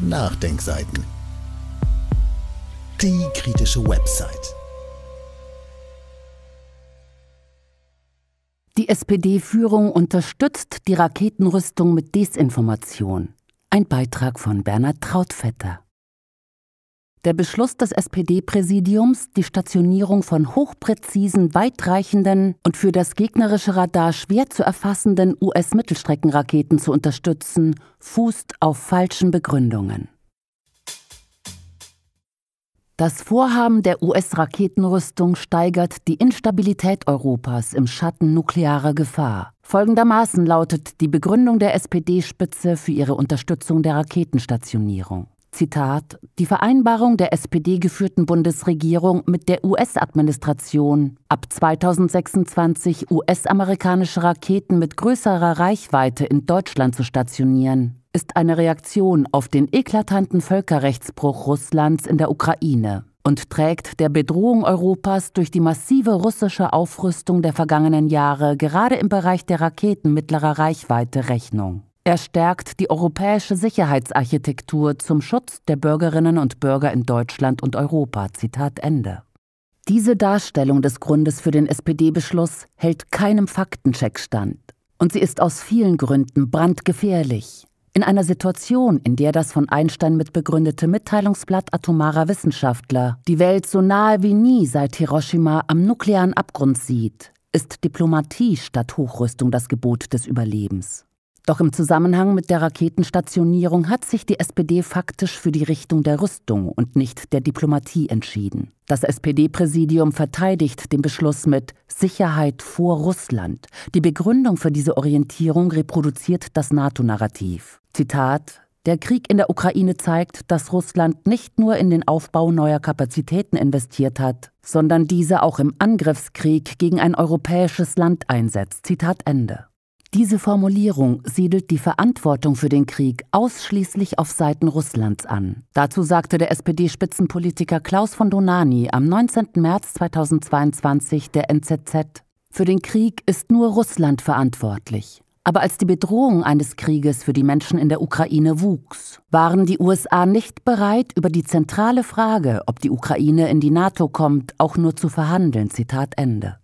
Nachdenkseiten. Die kritische Website. Die SPD-Führung unterstützt die Raketenrüstung mit Desinformation. Ein Beitrag von Bernhard Trautvetter. Der Beschluss des SPD-Präsidiums, die Stationierung von hochpräzisen, weitreichenden und für das gegnerische Radar schwer zu erfassenden US-Mittelstreckenraketen zu unterstützen, fußt auf falschen Begründungen. Das Vorhaben der US-Raketenrüstung steigert die Instabilität Europas im Schatten nuklearer Gefahr. Folgendermaßen lautet die Begründung der SPD-Spitze für ihre Unterstützung der Raketenstationierung. Zitat, die Vereinbarung der SPD-geführten Bundesregierung mit der US-Administration, ab 2026 US-amerikanische Raketen mit größerer Reichweite in Deutschland zu stationieren, ist eine Reaktion auf den eklatanten Völkerrechtsbruch Russlands in der Ukraine und trägt der Bedrohung Europas durch die massive russische Aufrüstung der vergangenen Jahre gerade im Bereich der Raketen mittlerer Reichweite Rechnung. Er stärkt die europäische Sicherheitsarchitektur zum Schutz der Bürgerinnen und Bürger in Deutschland und Europa. Zitat Ende. Diese Darstellung des Grundes für den SPD-Beschluss hält keinem Faktencheck stand. Und sie ist aus vielen Gründen brandgefährlich. In einer Situation, in der das von Einstein mitbegründete Mitteilungsblatt atomarer Wissenschaftler die Welt so nahe wie nie seit Hiroshima am nuklearen Abgrund sieht, ist Diplomatie statt Hochrüstung das Gebot des Überlebens. Doch im Zusammenhang mit der Raketenstationierung hat sich die SPD faktisch für die Richtung der Rüstung und nicht der Diplomatie entschieden. Das SPD-Präsidium verteidigt den Beschluss mit Sicherheit vor Russland. Die Begründung für diese Orientierung reproduziert das NATO-Narrativ. Zitat der Krieg in der Ukraine zeigt, dass Russland nicht nur in den Aufbau neuer Kapazitäten investiert hat, sondern diese auch im Angriffskrieg gegen ein europäisches Land einsetzt. Zitat Ende. Diese Formulierung siedelt die Verantwortung für den Krieg ausschließlich auf Seiten Russlands an. Dazu sagte der SPD-Spitzenpolitiker Klaus von Donani am 19. März 2022 der NZZ, für den Krieg ist nur Russland verantwortlich. Aber als die Bedrohung eines Krieges für die Menschen in der Ukraine wuchs, waren die USA nicht bereit, über die zentrale Frage, ob die Ukraine in die NATO kommt, auch nur zu verhandeln. Zitat Ende.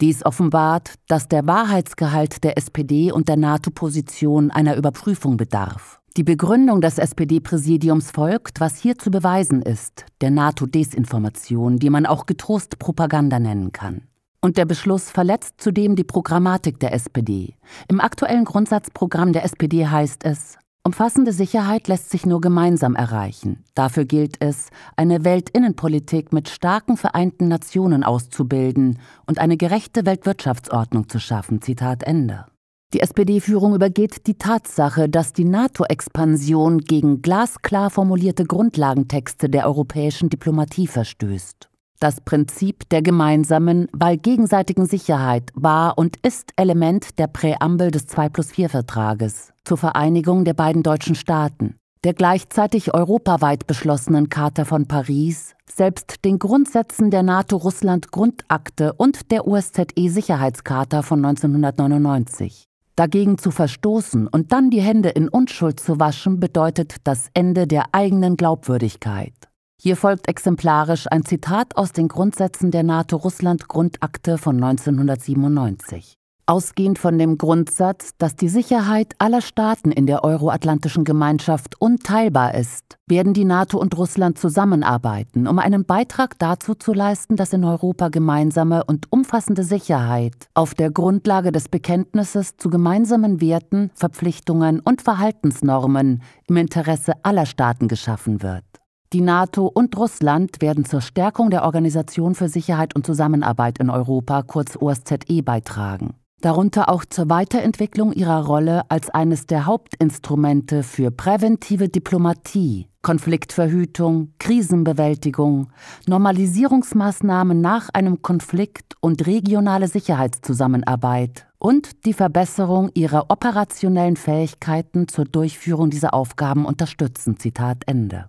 Dies offenbart, dass der Wahrheitsgehalt der SPD und der NATO-Position einer Überprüfung bedarf. Die Begründung des SPD-Präsidiums folgt, was hier zu beweisen ist, der NATO-Desinformation, die man auch getrost Propaganda nennen kann. Und der Beschluss verletzt zudem die Programmatik der SPD. Im aktuellen Grundsatzprogramm der SPD heißt es Umfassende Sicherheit lässt sich nur gemeinsam erreichen. Dafür gilt es, eine Weltinnenpolitik mit starken Vereinten Nationen auszubilden und eine gerechte Weltwirtschaftsordnung zu schaffen. Zitat Ende. Die SPD-Führung übergeht die Tatsache, dass die NATO-Expansion gegen glasklar formulierte Grundlagentexte der europäischen Diplomatie verstößt. Das Prinzip der gemeinsamen, weil gegenseitigen Sicherheit war und ist Element der Präambel des 2 plus 4 Vertrages zur Vereinigung der beiden deutschen Staaten, der gleichzeitig europaweit beschlossenen Charta von Paris, selbst den Grundsätzen der NATO-Russland-Grundakte und der USZE-Sicherheitscharta von 1999. Dagegen zu verstoßen und dann die Hände in Unschuld zu waschen, bedeutet das Ende der eigenen Glaubwürdigkeit. Hier folgt exemplarisch ein Zitat aus den Grundsätzen der NATO-Russland-Grundakte von 1997. Ausgehend von dem Grundsatz, dass die Sicherheit aller Staaten in der euroatlantischen Gemeinschaft unteilbar ist, werden die NATO und Russland zusammenarbeiten, um einen Beitrag dazu zu leisten, dass in Europa gemeinsame und umfassende Sicherheit auf der Grundlage des Bekenntnisses zu gemeinsamen Werten, Verpflichtungen und Verhaltensnormen im Interesse aller Staaten geschaffen wird. Die NATO und Russland werden zur Stärkung der Organisation für Sicherheit und Zusammenarbeit in Europa, kurz OSZE, beitragen. Darunter auch zur Weiterentwicklung ihrer Rolle als eines der Hauptinstrumente für präventive Diplomatie, Konfliktverhütung, Krisenbewältigung, Normalisierungsmaßnahmen nach einem Konflikt und regionale Sicherheitszusammenarbeit und die Verbesserung ihrer operationellen Fähigkeiten zur Durchführung dieser Aufgaben unterstützen. Zitat Ende.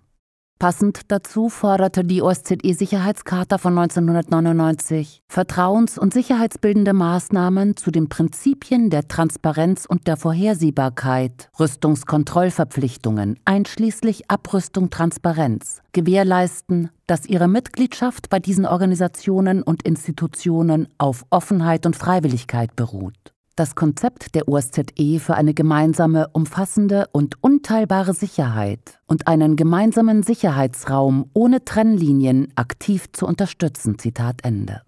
Passend dazu forderte die OSZE-Sicherheitscharta von 1999 vertrauens- und sicherheitsbildende Maßnahmen zu den Prinzipien der Transparenz und der Vorhersehbarkeit, Rüstungskontrollverpflichtungen einschließlich Abrüstung Transparenz, gewährleisten, dass ihre Mitgliedschaft bei diesen Organisationen und Institutionen auf Offenheit und Freiwilligkeit beruht. Das Konzept der OSZE für eine gemeinsame, umfassende und unteilbare Sicherheit und einen gemeinsamen Sicherheitsraum ohne Trennlinien aktiv zu unterstützen. Zitat Ende.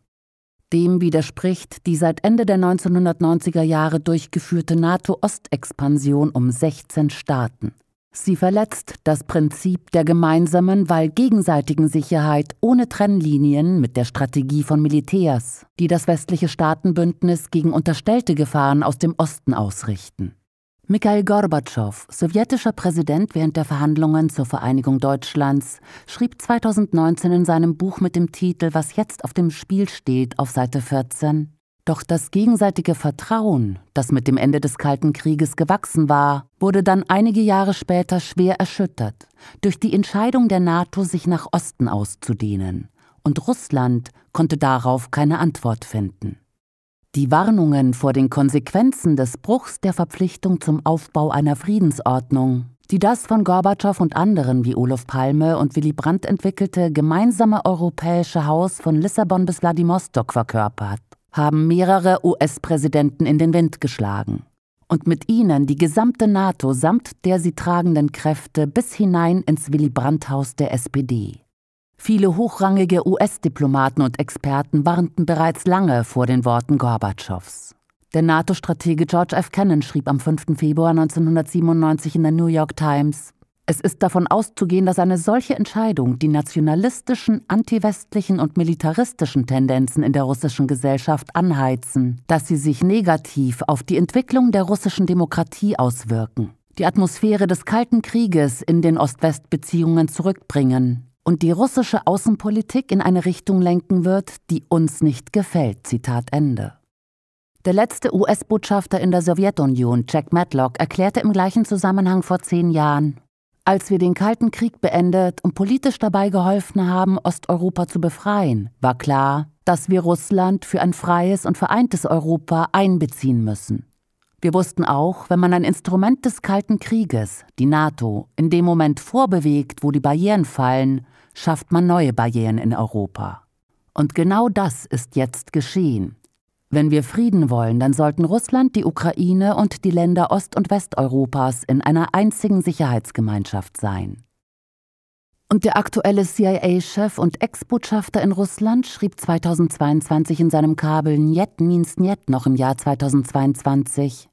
Dem widerspricht die seit Ende der 1990er Jahre durchgeführte NATO-Ostexpansion um 16 Staaten. Sie verletzt das Prinzip der gemeinsamen, weil gegenseitigen Sicherheit ohne Trennlinien mit der Strategie von Militärs, die das westliche Staatenbündnis gegen unterstellte Gefahren aus dem Osten ausrichten. Mikhail Gorbatschow, sowjetischer Präsident während der Verhandlungen zur Vereinigung Deutschlands, schrieb 2019 in seinem Buch mit dem Titel Was jetzt auf dem Spiel steht auf Seite 14 doch das gegenseitige Vertrauen, das mit dem Ende des Kalten Krieges gewachsen war, wurde dann einige Jahre später schwer erschüttert durch die Entscheidung der NATO, sich nach Osten auszudehnen, und Russland konnte darauf keine Antwort finden. Die Warnungen vor den Konsequenzen des Bruchs der Verpflichtung zum Aufbau einer Friedensordnung, die das von Gorbatschow und anderen wie Olof Palme und Willy Brandt entwickelte gemeinsame europäische Haus von Lissabon bis Wladimostok verkörpert, haben mehrere US-Präsidenten in den Wind geschlagen und mit ihnen die gesamte NATO samt der sie tragenden Kräfte bis hinein ins Willy Brandt-Haus der SPD. Viele hochrangige US-Diplomaten und Experten warnten bereits lange vor den Worten Gorbatschows. Der NATO-Stratege George F. Kennan schrieb am 5. Februar 1997 in der New York Times, es ist davon auszugehen, dass eine solche Entscheidung die nationalistischen, antiwestlichen und militaristischen Tendenzen in der russischen Gesellschaft anheizen, dass sie sich negativ auf die Entwicklung der russischen Demokratie auswirken, die Atmosphäre des Kalten Krieges in den Ost-West-Beziehungen zurückbringen und die russische Außenpolitik in eine Richtung lenken wird, die uns nicht gefällt. Zitat Ende. Der letzte US-Botschafter in der Sowjetunion, Jack Matlock, erklärte im gleichen Zusammenhang vor zehn Jahren, als wir den Kalten Krieg beendet und politisch dabei geholfen haben, Osteuropa zu befreien, war klar, dass wir Russland für ein freies und vereintes Europa einbeziehen müssen. Wir wussten auch, wenn man ein Instrument des Kalten Krieges, die NATO, in dem Moment vorbewegt, wo die Barrieren fallen, schafft man neue Barrieren in Europa. Und genau das ist jetzt geschehen. Wenn wir Frieden wollen, dann sollten Russland, die Ukraine und die Länder Ost- und Westeuropas in einer einzigen Sicherheitsgemeinschaft sein. Und der aktuelle CIA-Chef und Ex-Botschafter in Russland schrieb 2022 in seinem Kabel Njet means Njet noch im Jahr 2022.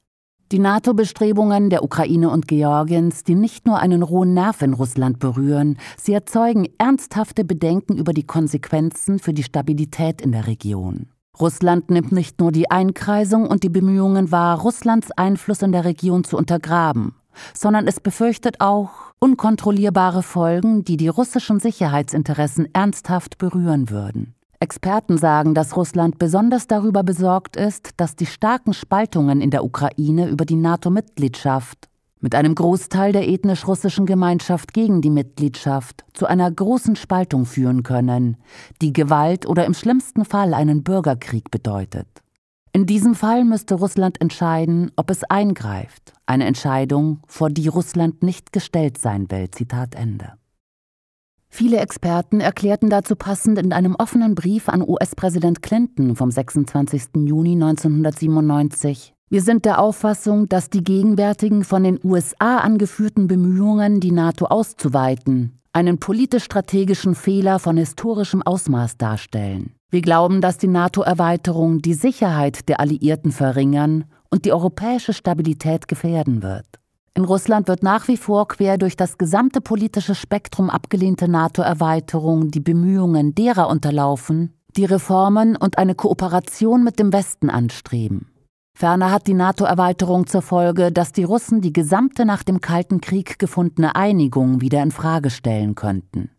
Die NATO-Bestrebungen der Ukraine und Georgiens, die nicht nur einen rohen Nerv in Russland berühren, sie erzeugen ernsthafte Bedenken über die Konsequenzen für die Stabilität in der Region. Russland nimmt nicht nur die Einkreisung und die Bemühungen wahr, Russlands Einfluss in der Region zu untergraben, sondern es befürchtet auch unkontrollierbare Folgen, die die russischen Sicherheitsinteressen ernsthaft berühren würden. Experten sagen, dass Russland besonders darüber besorgt ist, dass die starken Spaltungen in der Ukraine über die NATO-Mitgliedschaft mit einem Großteil der ethnisch-russischen Gemeinschaft gegen die Mitgliedschaft zu einer großen Spaltung führen können, die Gewalt oder im schlimmsten Fall einen Bürgerkrieg bedeutet. In diesem Fall müsste Russland entscheiden, ob es eingreift, eine Entscheidung, vor die Russland nicht gestellt sein will. Zitat Ende. Viele Experten erklärten dazu passend in einem offenen Brief an US-Präsident Clinton vom 26. Juni 1997, wir sind der Auffassung, dass die gegenwärtigen von den USA angeführten Bemühungen, die NATO auszuweiten, einen politisch-strategischen Fehler von historischem Ausmaß darstellen. Wir glauben, dass die NATO-Erweiterung die Sicherheit der Alliierten verringern und die europäische Stabilität gefährden wird. In Russland wird nach wie vor quer durch das gesamte politische Spektrum abgelehnte NATO-Erweiterung die Bemühungen derer unterlaufen, die Reformen und eine Kooperation mit dem Westen anstreben. Ferner hat die NATO-Erweiterung zur Folge, dass die Russen die gesamte nach dem Kalten Krieg gefundene Einigung wieder in Frage stellen könnten.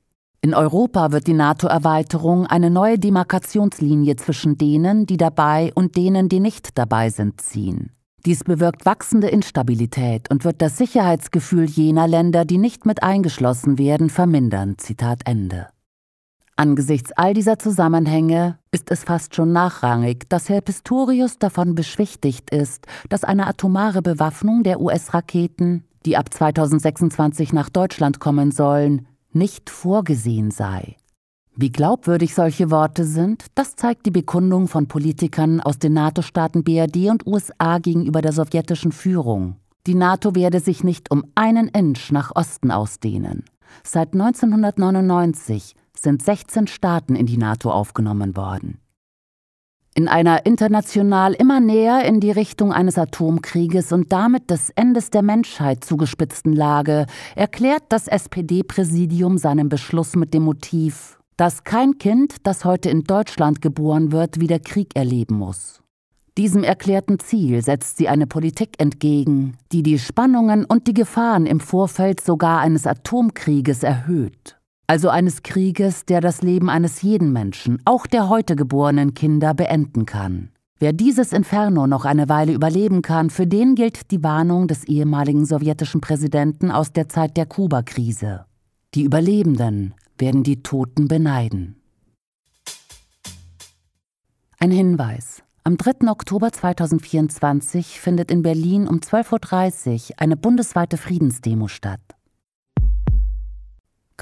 In Europa wird die NATO-Erweiterung eine neue Demarkationslinie zwischen denen, die dabei und denen, die nicht dabei sind, ziehen. Dies bewirkt wachsende Instabilität und wird das Sicherheitsgefühl jener Länder, die nicht mit eingeschlossen werden, vermindern. Zitat Ende. Angesichts all dieser Zusammenhänge ist es fast schon nachrangig, dass Herr Pistorius davon beschwichtigt ist, dass eine atomare Bewaffnung der US-Raketen, die ab 2026 nach Deutschland kommen sollen, nicht vorgesehen sei. Wie glaubwürdig solche Worte sind, das zeigt die Bekundung von Politikern aus den NATO-Staaten BRD und USA gegenüber der sowjetischen Führung. Die NATO werde sich nicht um einen Inch nach Osten ausdehnen. Seit 1999 sind 16 Staaten in die NATO aufgenommen worden. In einer international immer näher in die Richtung eines Atomkrieges und damit des Endes der Menschheit zugespitzten Lage erklärt das SPD-Präsidium seinen Beschluss mit dem Motiv, dass kein Kind, das heute in Deutschland geboren wird, wieder Krieg erleben muss. Diesem erklärten Ziel setzt sie eine Politik entgegen, die die Spannungen und die Gefahren im Vorfeld sogar eines Atomkrieges erhöht also eines Krieges, der das Leben eines jeden Menschen, auch der heute geborenen Kinder, beenden kann. Wer dieses Inferno noch eine Weile überleben kann, für den gilt die Warnung des ehemaligen sowjetischen Präsidenten aus der Zeit der Kuba-Krise. Die Überlebenden werden die Toten beneiden. Ein Hinweis. Am 3. Oktober 2024 findet in Berlin um 12.30 Uhr eine bundesweite Friedensdemo statt.